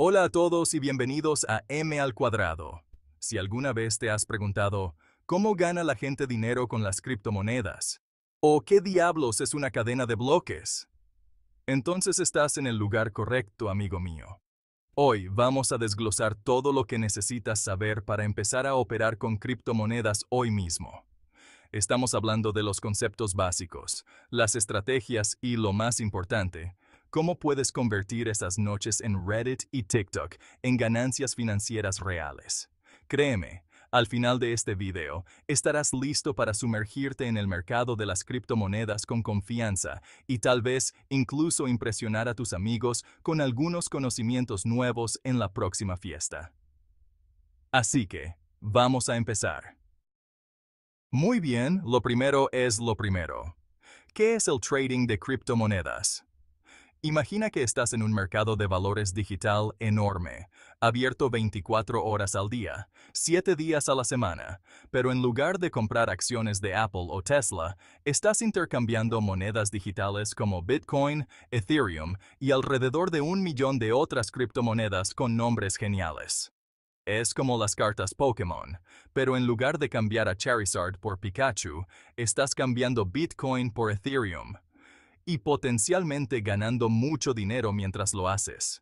Hola a todos y bienvenidos a M al cuadrado. Si alguna vez te has preguntado, ¿cómo gana la gente dinero con las criptomonedas? ¿O qué diablos es una cadena de bloques? Entonces estás en el lugar correcto, amigo mío. Hoy vamos a desglosar todo lo que necesitas saber para empezar a operar con criptomonedas hoy mismo. Estamos hablando de los conceptos básicos, las estrategias y, lo más importante, cómo puedes convertir esas noches en Reddit y TikTok en ganancias financieras reales. Créeme, al final de este video, estarás listo para sumergirte en el mercado de las criptomonedas con confianza y tal vez incluso impresionar a tus amigos con algunos conocimientos nuevos en la próxima fiesta. Así que, vamos a empezar. Muy bien, lo primero es lo primero. ¿Qué es el trading de criptomonedas? Imagina que estás en un mercado de valores digital enorme, abierto 24 horas al día, 7 días a la semana, pero en lugar de comprar acciones de Apple o Tesla, estás intercambiando monedas digitales como Bitcoin, Ethereum y alrededor de un millón de otras criptomonedas con nombres geniales. Es como las cartas Pokémon, pero en lugar de cambiar a Charizard por Pikachu, estás cambiando Bitcoin por Ethereum y potencialmente ganando mucho dinero mientras lo haces.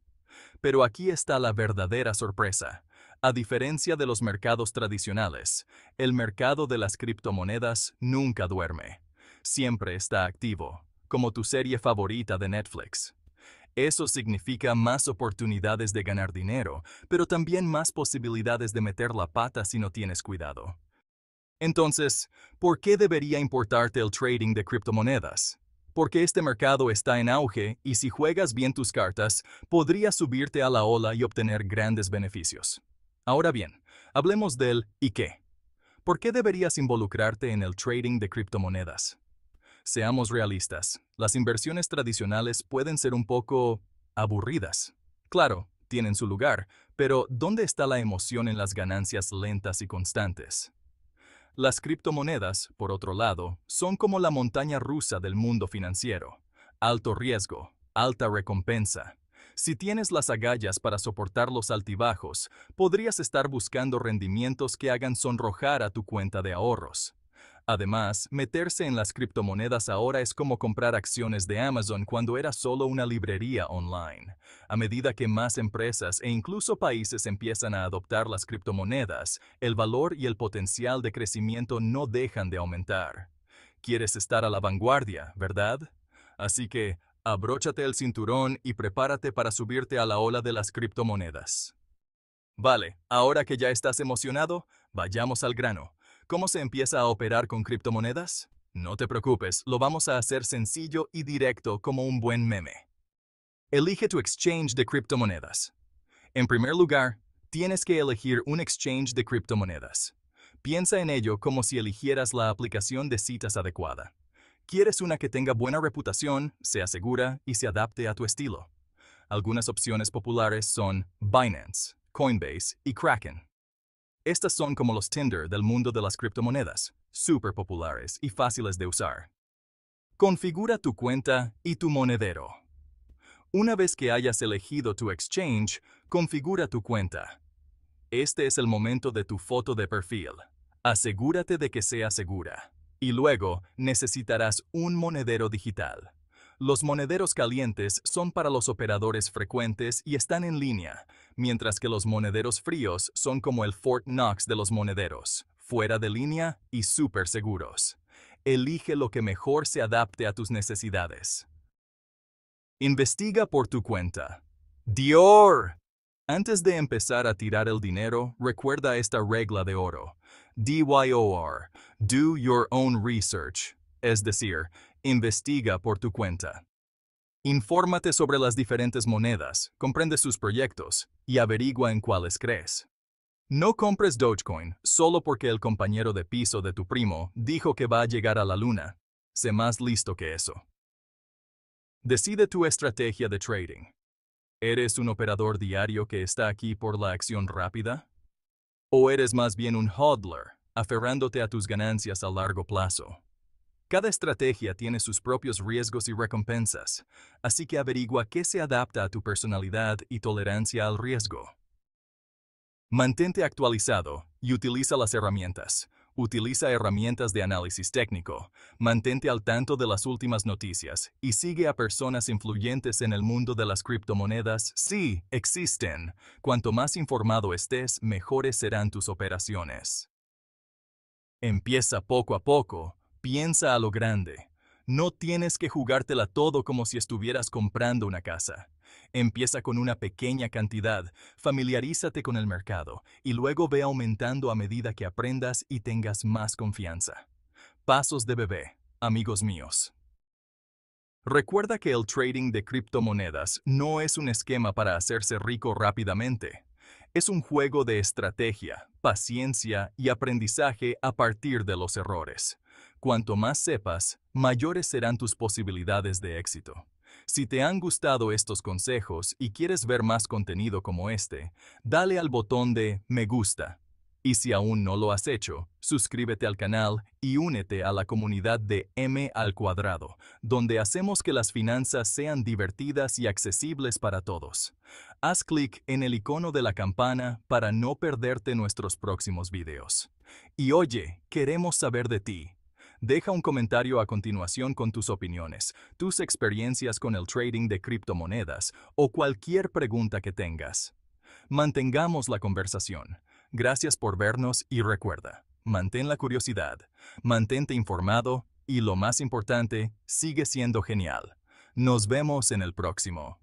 Pero aquí está la verdadera sorpresa. A diferencia de los mercados tradicionales, el mercado de las criptomonedas nunca duerme. Siempre está activo, como tu serie favorita de Netflix. Eso significa más oportunidades de ganar dinero, pero también más posibilidades de meter la pata si no tienes cuidado. Entonces, ¿por qué debería importarte el trading de criptomonedas? porque este mercado está en auge y si juegas bien tus cartas, podrías subirte a la ola y obtener grandes beneficios. Ahora bien, hablemos del ¿y qué? ¿Por qué deberías involucrarte en el trading de criptomonedas? Seamos realistas, las inversiones tradicionales pueden ser un poco aburridas. Claro, tienen su lugar, pero ¿dónde está la emoción en las ganancias lentas y constantes? Las criptomonedas, por otro lado, son como la montaña rusa del mundo financiero. Alto riesgo, alta recompensa. Si tienes las agallas para soportar los altibajos, podrías estar buscando rendimientos que hagan sonrojar a tu cuenta de ahorros. Además, meterse en las criptomonedas ahora es como comprar acciones de Amazon cuando era solo una librería online. A medida que más empresas e incluso países empiezan a adoptar las criptomonedas, el valor y el potencial de crecimiento no dejan de aumentar. Quieres estar a la vanguardia, ¿verdad? Así que, abróchate el cinturón y prepárate para subirte a la ola de las criptomonedas. Vale, ahora que ya estás emocionado, vayamos al grano. ¿Cómo se empieza a operar con criptomonedas? No te preocupes, lo vamos a hacer sencillo y directo como un buen meme. Elige tu exchange de criptomonedas. En primer lugar, tienes que elegir un exchange de criptomonedas. Piensa en ello como si eligieras la aplicación de citas adecuada. Quieres una que tenga buena reputación, sea segura y se adapte a tu estilo. Algunas opciones populares son Binance, Coinbase y Kraken. Estas son como los Tinder del mundo de las criptomonedas, súper populares y fáciles de usar. Configura tu cuenta y tu monedero. Una vez que hayas elegido tu exchange, configura tu cuenta. Este es el momento de tu foto de perfil. Asegúrate de que sea segura. Y luego necesitarás un monedero digital. Los monederos calientes son para los operadores frecuentes y están en línea, mientras que los monederos fríos son como el Fort Knox de los monederos, fuera de línea y súper seguros. Elige lo que mejor se adapte a tus necesidades. Investiga por tu cuenta. Dior. Antes de empezar a tirar el dinero, recuerda esta regla de oro. DYOR. Do your own research. Es decir, investiga por tu cuenta. Infórmate sobre las diferentes monedas, comprende sus proyectos y averigua en cuáles crees. No compres Dogecoin solo porque el compañero de piso de tu primo dijo que va a llegar a la luna. Sé más listo que eso. Decide tu estrategia de trading. ¿Eres un operador diario que está aquí por la acción rápida? ¿O eres más bien un hodler, aferrándote a tus ganancias a largo plazo? Cada estrategia tiene sus propios riesgos y recompensas, así que averigua qué se adapta a tu personalidad y tolerancia al riesgo. Mantente actualizado y utiliza las herramientas. Utiliza herramientas de análisis técnico, mantente al tanto de las últimas noticias y sigue a personas influyentes en el mundo de las criptomonedas. Sí, existen. Cuanto más informado estés, mejores serán tus operaciones. Empieza poco a poco Piensa a lo grande. No tienes que jugártela todo como si estuvieras comprando una casa. Empieza con una pequeña cantidad, familiarízate con el mercado y luego ve aumentando a medida que aprendas y tengas más confianza. Pasos de bebé, amigos míos. Recuerda que el trading de criptomonedas no es un esquema para hacerse rico rápidamente. Es un juego de estrategia, paciencia y aprendizaje a partir de los errores. Cuanto más sepas, mayores serán tus posibilidades de éxito. Si te han gustado estos consejos y quieres ver más contenido como este, dale al botón de me gusta. Y si aún no lo has hecho, suscríbete al canal y únete a la comunidad de M al cuadrado, donde hacemos que las finanzas sean divertidas y accesibles para todos. Haz clic en el icono de la campana para no perderte nuestros próximos videos. Y oye, queremos saber de ti. Deja un comentario a continuación con tus opiniones, tus experiencias con el trading de criptomonedas o cualquier pregunta que tengas. Mantengamos la conversación. Gracias por vernos y recuerda, mantén la curiosidad, mantente informado y lo más importante, sigue siendo genial. Nos vemos en el próximo.